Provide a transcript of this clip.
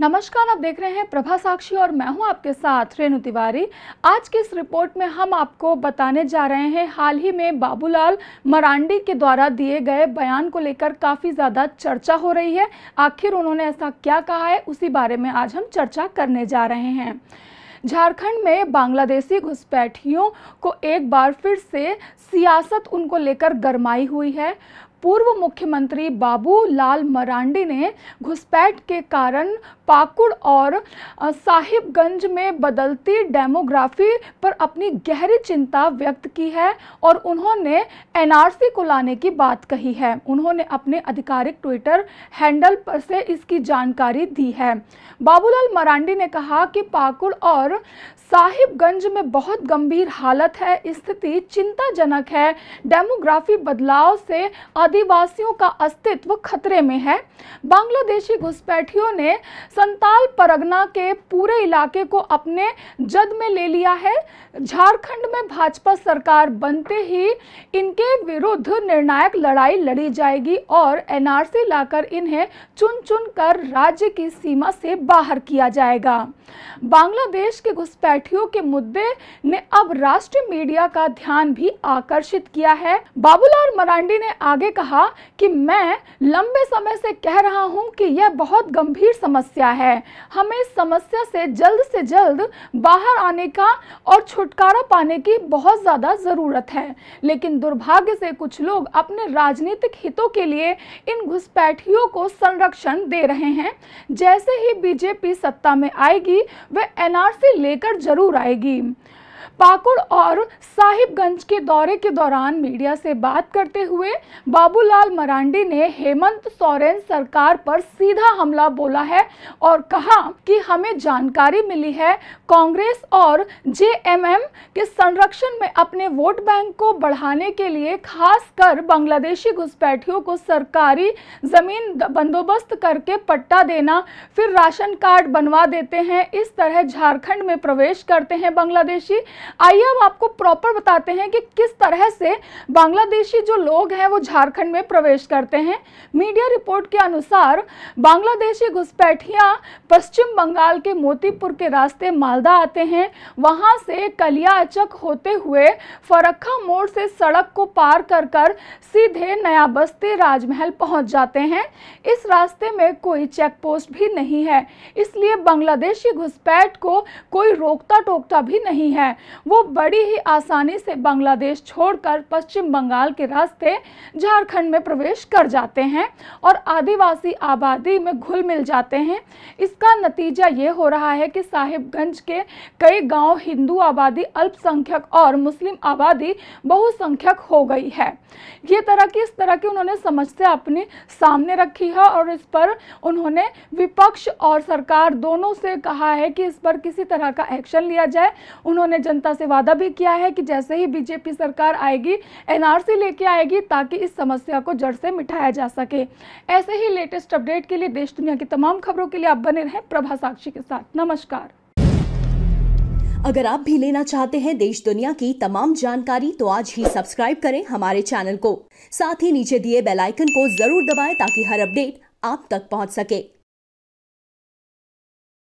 नमस्कार आप देख रहे हैं प्रभा साक्षी और मैं हूं आपके साथ रेणु तिवारी आज की इस रिपोर्ट में हम आपको बताने जा रहे हैं हाल ही में बाबूलाल मरांडी के द्वारा दिए गए बयान को लेकर काफ़ी ज़्यादा चर्चा हो रही है आखिर उन्होंने ऐसा क्या कहा है उसी बारे में आज हम चर्चा करने जा रहे हैं झारखंड में बांग्लादेशी घुसपैठियों को एक बार फिर से सियासत उनको लेकर गरमाई हुई है पूर्व मुख्यमंत्री बाबूलाल मरांडी ने घुसपैठ के कारण पाकुड़ और साहिबगंज में बदलती डेमोग्राफी पर अपनी गहरी चिंता व्यक्त की है और उन्होंने एनआरसी को लाने की बात कही है उन्होंने अपने आधिकारिक ट्विटर हैंडल पर से इसकी जानकारी दी है बाबूलाल मरांडी ने कहा कि पाकुड़ और साहिबगंज में बहुत गंभीर हालत है स्थिति चिंताजनक है डेमोग्राफी बदलाव से आदिवासियों का अस्तित्व खतरे में है बांग्लादेशी घुसपैठियों ने संताल परगना के पूरे इलाके को अपने जद में ले लिया है झारखंड में भाजपा सरकार बनते ही इनके विरुद्ध निर्णायक लड़ाई लड़ी जाएगी और एनआरसी लाकर इन्हें चुन चुन कर राज्य की सीमा से बाहर किया जाएगा बांग्लादेश के घुसपैठियों के मुद्दे ने अब राष्ट्रीय मीडिया का ध्यान भी आकर्षित किया है बाबूलाल मरांडी ने आगे कहा कि मैं लंबे समय से कह रहा हूं कि यह बहुत गंभीर समस्या है हमें इस समस्या से जल्द से जल्द बाहर आने का और छुटकारा पाने की बहुत ज़्यादा ज़रूरत है लेकिन दुर्भाग्य भाग्य से कुछ लोग अपने राजनीतिक हितों के लिए इन घुसपैठियों को संरक्षण दे रहे हैं जैसे ही बीजेपी सत्ता में आएगी वह एनआरसी लेकर जरूर आएगी पाकुड़ और साहिबगंज के दौरे के दौरान मीडिया से बात करते हुए बाबूलाल मरांडी ने हेमंत सोरेन सरकार पर सीधा हमला बोला है और कहा कि हमें जानकारी मिली है कांग्रेस और जेएमएम के संरक्षण में अपने वोट बैंक को बढ़ाने के लिए खासकर बांग्लादेशी घुसपैठियों को सरकारी जमीन बंदोबस्त करके पट्टा देना फिर राशन कार्ड बनवा देते हैं इस तरह झारखंड में प्रवेश करते हैं बांग्लादेशी आइए हम आपको प्रॉपर बताते हैं कि किस तरह से बांग्लादेशी जो लोग हैं वो झारखंड में प्रवेश करते हैं मीडिया रिपोर्ट के अनुसार बांग्लादेशी घुसपैठिया पश्चिम बंगाल के मोतीपुर के रास्ते मालदा आते हैं वहाँ से कलियाचक होते हुए फरक्खा मोड़ से सड़क को पार कर कर सीधे नया बस्ती राजमहल पहुँच जाते हैं इस रास्ते में कोई चेक पोस्ट भी नहीं है इसलिए बांग्लादेशी घुसपैठ को कोई रोकता टोकता भी नहीं है वो बड़ी ही आसानी से बांग्लादेश छोड़कर पश्चिम बंगाल के रास्ते झारखंड में प्रवेश कर जाते हैं और आदिवासी आबादी में घुल मिल जाते हैं इसका नतीजा ये हो रहा है कि साहिबगंज के कई गांव हिंदू आबादी अल्पसंख्यक और मुस्लिम आबादी बहुसंख्यक हो गई है ये तरह की इस तरह की उन्होंने समस्या अपनी सामने रखी है और इस पर उन्होंने विपक्ष और सरकार दोनों से कहा है कि इस पर किसी तरह का एक्शन लिया जाए उन्होंने जनता से वादा भी किया है कि जैसे ही बीजेपी सरकार आएगी एनआरसी लेके आएगी ताकि इस समस्या को जड़ से मिटाया जा सके ऐसे ही लेटेस्ट अपडेट के लिए देश दुनिया की तमाम खबरों के लिए आप बने रहें प्रभा साक्षी के साथ नमस्कार अगर आप भी लेना चाहते हैं देश दुनिया की तमाम जानकारी तो आज ही सब्सक्राइब करें हमारे चैनल को साथ ही नीचे दिए बेल आइकन को जरूर दबाएं ताकि हर अपडेट आप तक पहुंच सके